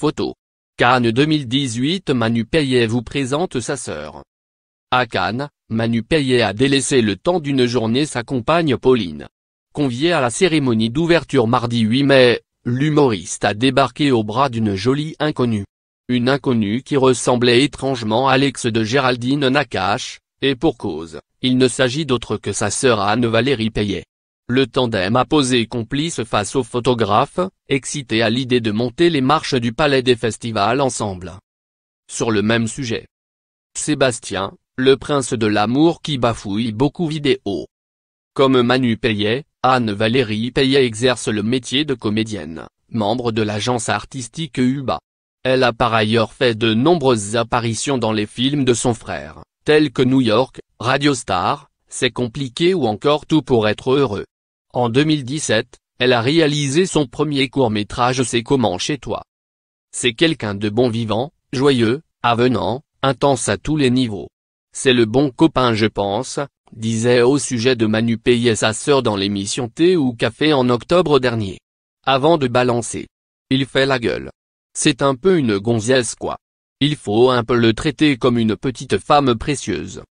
Photo. Cannes 2018 Manu Payet vous présente sa sœur. À Cannes, Manu Payet a délaissé le temps d'une journée sa compagne Pauline. Conviée à la cérémonie d'ouverture mardi 8 mai, l'humoriste a débarqué au bras d'une jolie inconnue. Une inconnue qui ressemblait étrangement à l'ex de Géraldine Nakache, et pour cause, il ne s'agit d'autre que sa sœur Anne-Valérie Payet. Le tandem a posé complice face aux photographes, excité à l'idée de monter les marches du Palais des Festivals ensemble. Sur le même sujet. Sébastien, le prince de l'amour qui bafouille beaucoup vidéo. Comme Manu Payet, Anne-Valérie Payet exerce le métier de comédienne, membre de l'agence artistique UBA. Elle a par ailleurs fait de nombreuses apparitions dans les films de son frère, tels que New York, Radio Star, C'est compliqué ou encore Tout pour être heureux. En 2017, elle a réalisé son premier court-métrage C'est comment chez toi. C'est quelqu'un de bon vivant, joyeux, avenant, intense à tous les niveaux. C'est le bon copain je pense, disait au sujet de Manu Payet sa sœur dans l'émission Thé ou Café en octobre dernier. Avant de balancer. Il fait la gueule. C'est un peu une gonzesse quoi. Il faut un peu le traiter comme une petite femme précieuse.